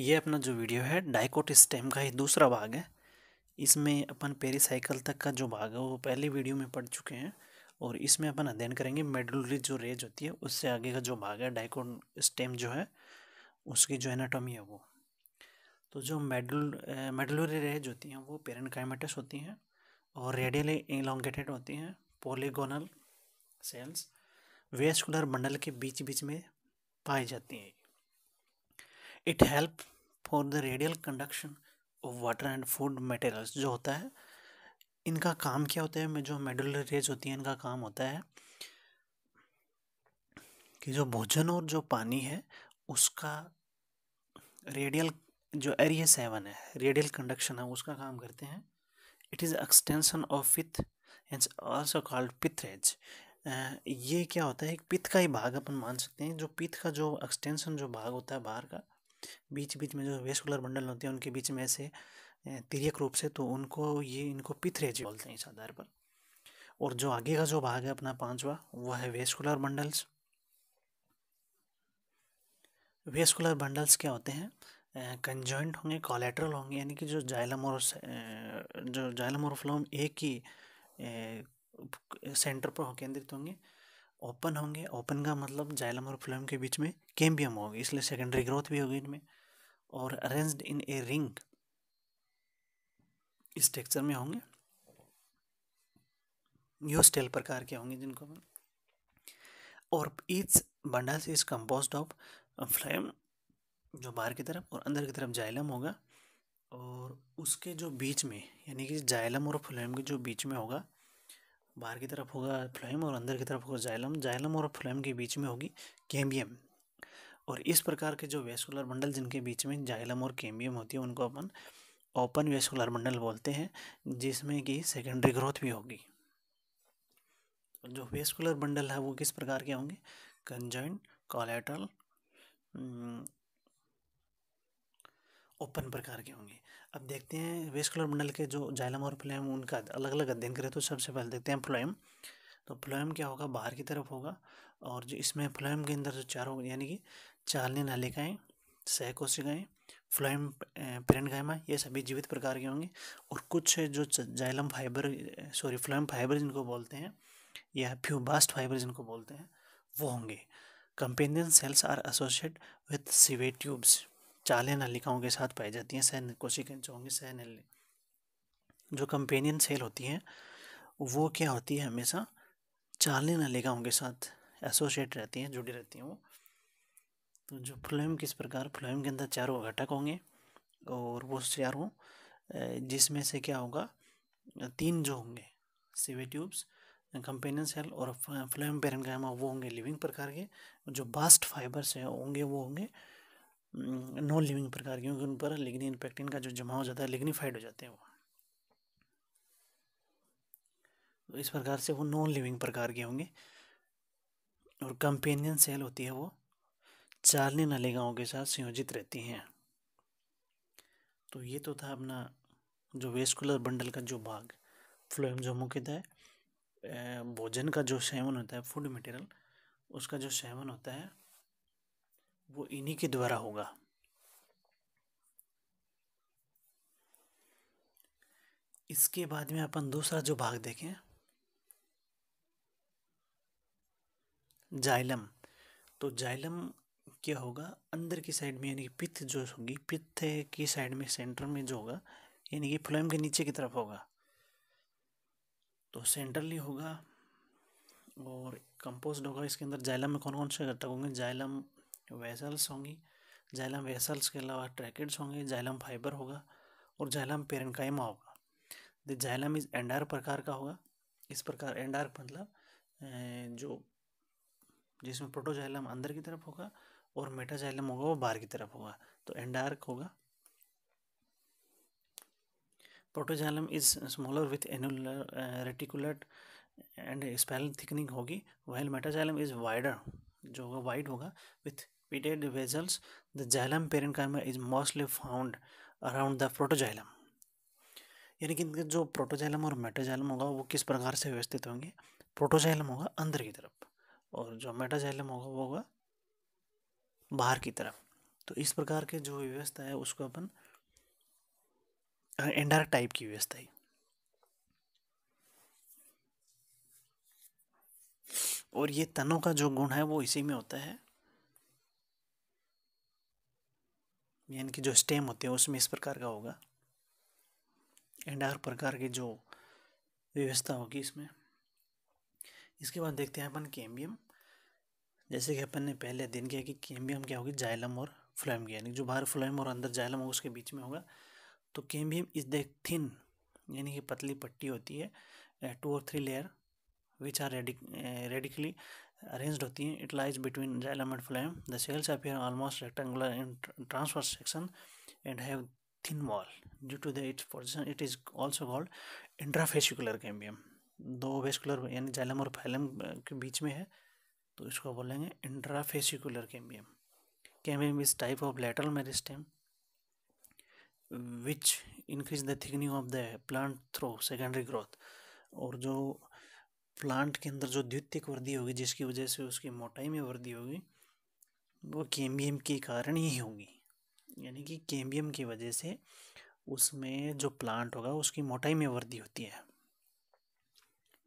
ये अपना जो वीडियो है डाइकोट स्टेम का ही दूसरा भाग है इसमें अपन पेरीसाइकिल तक का जो भाग है वो पहले वीडियो में पढ़ चुके हैं और इसमें अपन अध्ययन करेंगे मेडुलरी जो रेज होती है उससे आगे का जो भाग है डाइकोट स्टेम जो है उसकी जो एनाटॉमी है वो तो जो मेडुल मेडुलरी रेज होती हैं वो पेरेनकाइमेटस होती हैं और रेडियली इलांगेटेड होती हैं पोलीगोनल सेल्स वेस्कुलर बंडल के बीच बीच में पाई जाती हैं it help for the radial conduction of water and food materials जो होता है इनका काम क्या होता है जो मेडुलर रेज होती है इनका काम होता है कि जो भोजन और जो पानी है उसका रेडियल जो एरिया सेवन है रेडियल कंडक्शन है उसका काम करते हैं it is extension of pith it's also called pith rays ये क्या होता है एक पिथ का ही भाग अपन मान सकते हैं जो पिथ का जो एक्सटेंशन जो भाग होता है बाहर का बीच बीच में जो वेस्कुलर बंडल होते हैं उनके बीच में ऐसे तिरक रूप से तो उनको ये इनको पिथरेज बोलते हैं इस आधार पर और जो आगे का जो भाग है अपना पांचवा वह है वेस्कुलर बंडल्स वेस्कुलर बंडल्स क्या होते हैं कंजॉइंट होंगे कॉलेट्रल होंगे यानी कि जो जाइलम और जो जाइलम और फ्लोम एक ही सेंटर पर केंद्रित होंगे ओपन होंगे ओपन का मतलब जाइलम और फ्लोएम के बीच में कैम्बियम होगी इसलिए सेकेंडरी ग्रोथ भी होगी इनमें और अरेंज्ड इन ए रिंग इस टेक्सचर में होंगे यूस्टेल प्रकार के होंगे जिनको और each bundles is compose of phloem जो बाहर की तरफ और अंदर की तरफ जाइलम होगा और उसके जो बीच में यानी कि जाइलम और फ्लेम के जो बीच में होगा बाहर की तरफ होगा फ्लोएम और अंदर की तरफ होगा जाइलम जाइलम और फ्लोएम के बीच में होगी कैम्बियम और इस प्रकार के जो वेस्कुलर बंडल जिनके बीच में जाइलम और कैम्बियम होती है उनको अपन ओपन वेस्कुलर बंडल बोलते हैं जिसमें कि सेकेंडरी ग्रोथ भी होगी जो वेस्कुलर बंडल है वो किस प्रकार के होंगे कंजॉइंट कॉलेट्रल ओपन प्रकार के होंगे अब देखते हैं वेस्ट कलर मंडल के जो जाइलम और फ्लोएम उनका अलग अलग अध्ययन करें तो सबसे पहले देखते हैं फ्लोएम तो फ्लोएम क्या होगा बाहर की तरफ होगा और जो इसमें फ्लोएम के अंदर जो चारों यानी कि चालने नालिकाएँ सह कोशिकाएँ फ्लोएम पेरेंटगामा ये सभी जीवित प्रकार के होंगे और कुछ जो xylem fibre sorry phloem fibre जिनको बोलते हैं या फ्यूबास्ट फाइबर जिनको बोलते हैं वो होंगे companion cells are associate with sieve tubes चालें नलिकाओं के साथ पाई जाती हैं सह कोशिकाओं की सह जो कंपेनियन सेल होती हैं वो क्या होती है हमेशा चालें नलिकाओं के साथ एसोसिएट रहती हैं जुड़ी रहती हैं वो तो जो फ्लोएम किस प्रकार फ्लोएम के अंदर चारों घटक होंगे और वो चारों जिसमें से क्या होगा तीन जो होंगे सीवे ट्यूब्स कंपेनियन सेल और फ्लोएम पेरेंकाइमा वो होंगे लिविंग प्रकार के जो बास्ट फाइबर्स हैं होंगे वो होंगे नॉन हम्म, लिविंग प्रकार क्योंकि उन पर लिग्निन इन्फेक्ट का जो जमा हो जाता है लिग्निफाइड हो जाते हैं वो तो इस प्रकार से वो नॉन लिविंग प्रकार के होंगे और कंपेनियन सेल होती है वो चारने नलेगाओं के साथ संयोजित रहती हैं तो ये तो था अपना जो वेस्कुलर बंडल का जो भाग फ्लोएम जो मुख्यतः है भोजन का जो सेवन होता है फूड मटेरियल उसका जो सेवन होता है वो इन्हीं के द्वारा होगा इसके बाद में अपन दूसरा जो भाग देखें जाइलम तो जाइलम क्या होगा अंदर की साइड में यानी कि पित्त जो होगी पित्त की साइड में सेंटर में जो होगा यानी कि फ्लोएम के नीचे की तरफ होगा तो सेंट्रली होगा और कंपोज्ड होगा इसके अंदर जाइलम में कौन कौन से घटक होंगे जाइलम वेसल्स होंगी जैलम वेसल्स के अलावा ट्रैकेट्स होंगे जैलम फाइबर होगा और जैलम पेरेंकाइमा होगा द जैलम इज एंडार प्रकार का होगा इस प्रकार एंडार मतलब जो जिसमें प्रोटोजाइलम अंदर की तरफ होगा और मेटाजाइलम होगा वो बाहर की तरफ होगा तो एंडार्क होगा protoxylem is smaller with annular reticulate and spiral thickening होगी वेल मेटाजाइलम इज वाइडर जो होगा वाइड होगा with pitted vessels. The xylem parenchyma is mostly found around the protoxylem. यानी कि इनके जो प्रोटोजाइलम और मेटाजाइलम होगा वो किस प्रकार से व्यवस्थित होंगे प्रोटोजाइलम होगा अंदर की तरफ और जो मेटाजाइलम होगा वो होगा बाहर की तरफ तो इस प्रकार के जो व्यवस्था है उसको अपन इनडायरेक्ट टाइप की व्यवस्था है और ये तनों का जो गुण है वो इसी में होता है यानी कि जो स्टेम होते हैं उसमें इस प्रकार का होगा एंड हर प्रकार की जो व्यवस्था होगी इसमें इसके बाद देखते हैं अपन केम्बियम जैसे कि अपन ने पहले अध्ययन किया कि केम्बियम क्या होगी जाइलम और फ्लोएम की यानी जो बाहर फ्लोएम और अंदर जाइलम होगा उसके बीच में होगा तो केम्बियम इज द थिन यानी कि पतली पट्टी होती है टू और three layer which are radically arrange होती हैं it lies between xylem and phloem the cells appear almost rectangular in transfer section and have thin wall due to the its position it is also called intrafascicular cambium दो vascular यानी xylem और phellum uh, के बीच में है तो इसको बोलेंगे intrafascicular cambium cambium is type of lateral meristem which increase the thickening of the plant through secondary growth और जो प्लांट के अंदर जो द्वितीय वृद्धि होगी जिसकी वजह से उसकी मोटाई में वृद्धि होगी वो केम्बियम के कारण ही होगी यानी कि केम्बियम की वजह से उसमें जो प्लांट होगा उसकी मोटाई में वृद्धि होती है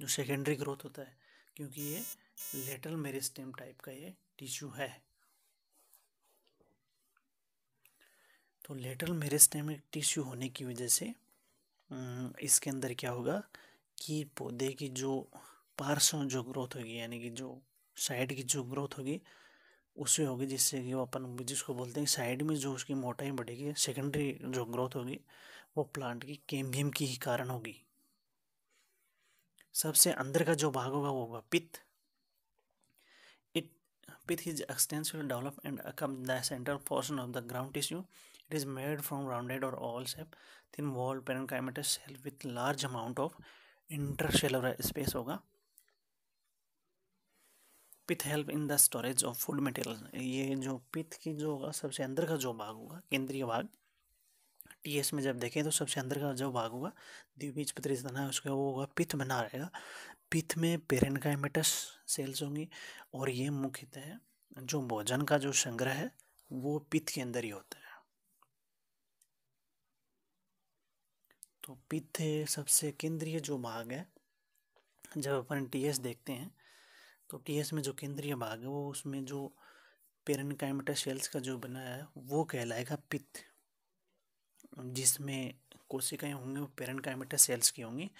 जो सेकेंडरी ग्रोथ होता है क्योंकि ये लेटरल मेरिस्टेम टाइप का ये टिश्यू है तो लेटरल मेरिस्टेमिक टिश्यू होने की वजह से हम्म, इसके अंदर क्या होगा कि पौधे की जो पार्स जो ग्रोथ होगी यानी कि जो साइड की जो ग्रोथ होगी उसे होगी जिससे कि वो अपन जिसको बोलते हैं साइड में जो उसकी मोटाई बढ़ेगी सेकेंडरी जो ग्रोथ होगी वो प्लांट की केम्बियम की ही कारण होगी सबसे अंदर का जो भाग होगा वो होगा pith it pith is extensive develop and come the central portion of the ground tissue it is made from rounded और all shape thin wall parenchymatous cell with large amount of intercellular space होगा pith help in the storage of food material ये जो पिथ की जो होगा सबसे अंदर का जो भाग होगा केंद्रीय भाग टी एस में जब देखें तो सबसे अंदर का जो भाग होगा द्विबीज पत्र तना है उसका वो होगा पिथ बना रहेगा पिथ में पेरेनकाइमेटस सेल्स होंगी और ये मुख्यतः जो भोजन का जो संग्रह है वो पिथ के अंदर ही होता है तो पिथ सबसे केंद्रीय जो भाग है जब अपन टीएस देखते हैं तो टीएस में जो केंद्रीय भाग है वो उसमें जो पेरनकाइमेटा सेल्स का जो बना है वो कहलाएगा पित्त जिसमें कोशिकाएं होंगी वो पेरनकाइमेटा सेल्स की होंगी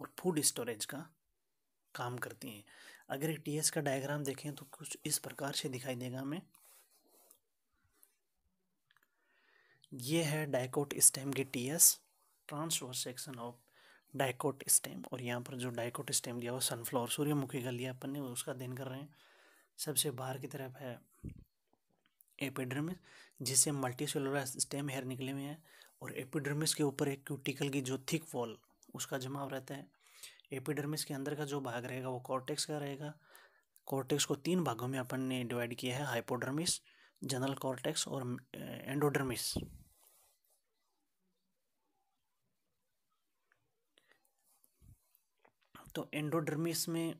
और फूड स्टोरेज का काम करती हैं अगर एक टीएस का डायग्राम देखें तो कुछ इस प्रकार से दिखाई देगा हमें ये है dicot stem T TS transverse section of dicot stem और यहाँ पर जो डाइकोट स्टेम लिया वो सनफ्लावर सूर्यमुखी का लिया अपन ने उसका अध्ययन कर रहे हैं सबसे बाहर की तरफ है एपिड्रमिस जिससे मल्टी सेलुलर स्टेम हेयर निकले हुए हैं और एपिड्रमिस के ऊपर एक क्यूटिकल की जो थिक वॉल उसका जमाव रहता है एपिडर्मिस के अंदर का जो भाग रहेगा वो कॉर्टेक्स का रहेगा कॉर्टेक्स को तीन भागों में अपन ने डिवाइड किया है हाइपोडर्मिस जनरल कॉर्टेक्स और एंडोडर्मिस तो एंडोडर्मिस में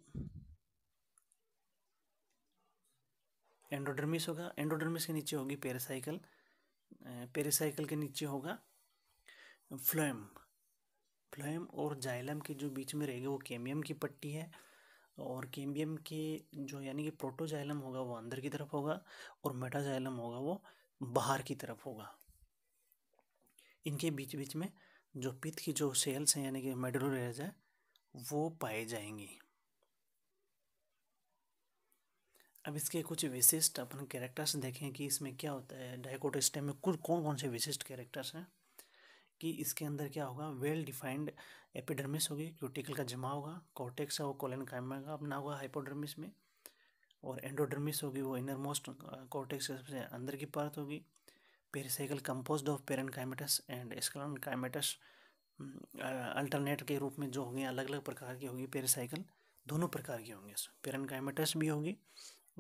एंडोडर्मिस होगा एंडोडर्मिस के नीचे होगी पेरासाइकिल पेरासाइकिल के नीचे होगा फ्लोएम फ्लोएम और जाइलम के जो बीच में रहेगी वो केमियम की पट्टी है और केम्बियम के जो यानी कि प्रोटोजाइलम होगा वो अंदर की तरफ होगा और मेटाजाइलम होगा वो बाहर की तरफ होगा इनके बीच बीच में जो पित्त की जो सेल्स हैं यानी कि मेडुलर है वो पाए जाएंगी अब इसके कुछ विशिष्ट अपन कैरेक्टर्स देखें कि इसमें क्या होता है डायकोट स्टेम में कुछ कौन कौन से विशिष्ट कैरेक्टर्स हैं कि इसके अंदर क्या होगा वेल डिफाइंड एपिडर्मिस होगी क्यूटिकल का जमा होगा कॉर्टेक्स है वो कोलन का अपना होगा हाइपोडर्मिस में और एंडोडर्मिस होगी वो इनर मोस्ट कॉर्टेक्स सबसे अंदर की पार्थ होगी पेरिसाइकल कंपोज ऑफ पेरन एंड स्कलन काइमेटस अल्टरनेट के रूप में जो होंगे अलग अलग प्रकार की होगी पेरिसाइकिल दोनों प्रकार की होंगी पेरन काइमेटस भी होगी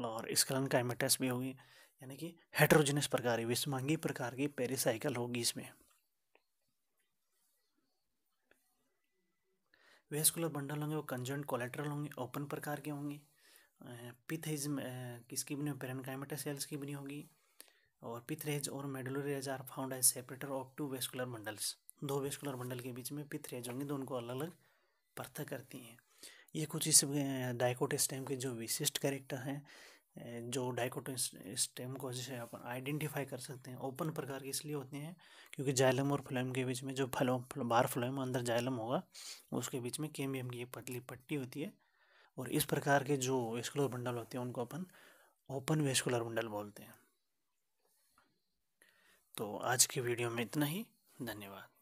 और स्कलन काइमेटस भी होगी यानी कि हेट्रोजिनस प्रकार की विषमांगी प्रकार की पेरिसाइकिल होगी इसमें वेस्कुलर बंडल होंगे वो कंजेंट कोलेट्रल होंगे ओपन प्रकार के होंगे पिथेज किसकी बनी पेरनकाइमेटा सेल्स की बनी होगी और पिथरेज और medullary rays are found as separator of two vascular bundles दो वेस्कुलर बंडल के बीच में पित्र जो होंगे दोनों को अलग अलग पृथक करती हैं ये कुछ इस डाइकोट स्टेम के जो विशिष्ट कैरेक्टर हैं जो डाइकोट स्टेम को जिसे अपन आइडेंटिफाई कर सकते हैं ओपन प्रकार के इसलिए होते हैं क्योंकि जाइलम और फ्लोएम के बीच में जो फलो बाहर फ्लोएम अंदर जाइलम होगा उसके बीच में केमियम की एक पतली पट्टी होती है और इस प्रकार के जो वेस्कुलर बंडल होते हैं उनको अपन ओपन वेस्कुलर बंडल बोलते हैं तो आज की वीडियो में इतना ही धन्यवाद